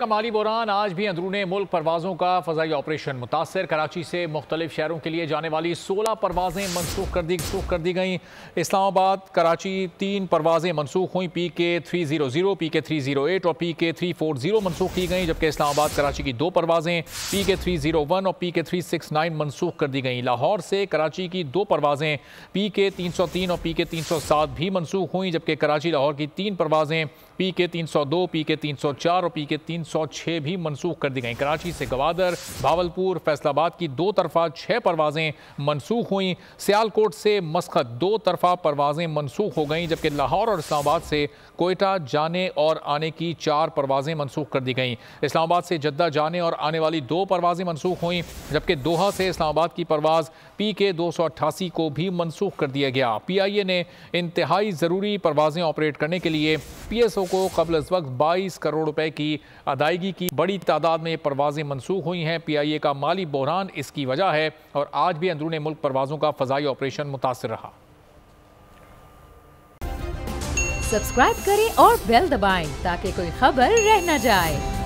कमाली माली बुरान आज भी अंदरून मुल्क परवाजों का फजाई ऑपरेशन मुतासर कराची से मुख्तलिफ शहरों के लिए जाने वाली सोलह परवाजें मनसूख कर दी मनसूख कर दी गई इस्लामाबाद कराची तीन परवाजें मनसूख हुई P K three zero zero P K three zero eight और P K three four zero मनसूख की गई जबकि इस्लामाबाद कराची की दो परवाजें P K three zero one और P K three six nine मनसूख कर दी गई लाहौर से कराची की दो परवाजें पी के तीन सौ तीन और पी के तीन सौ सात भी मनसूख हुई जबकि कराची लाहौर की तीन परवाजें पी के तीन सौ दो पी के तीन सौ चार और पी के तीन सौ छः भी मनसूख कर दी गई कराची से गवादर भावलपुर फैसलाबाद की दो तरफा छः परवाजें मनसूख हुई सियालकोट से मस्खत दो तरफा परवाजें मनसूख हो गईं जबकि लाहौर और इस्लामाबाद से कोयटा जाने और आने की चार परवाजें मनसूख कर दी गईं इस्लामाबाद से जद्दा जाने और आने वाली दो परवाजें मनसूख हुई जबकि दोहा से इस्लामाबाद की परवाज पी के दो सौ अट्ठासी को भी मनसूख कर दिया गया पी आई ए ने इंतहाई ज़रूरी परवाजें ऑपरेट करने के लिए पी एस ओ को कबल इस वक्त बाईस करोड़ रुपए की अदायगी की बड़ी तादाद में परवाज़ें मनसूख हुई हैं पी आई ए का माली बहरान इसकी वजह है और आज भी अंदरून मुल्क परवाज़ों का फ़जाई ऑपरेशन मुतासर रहा सब्सक्राइब करें और बेल दबाएं ताकि कोई खबर रह न जाए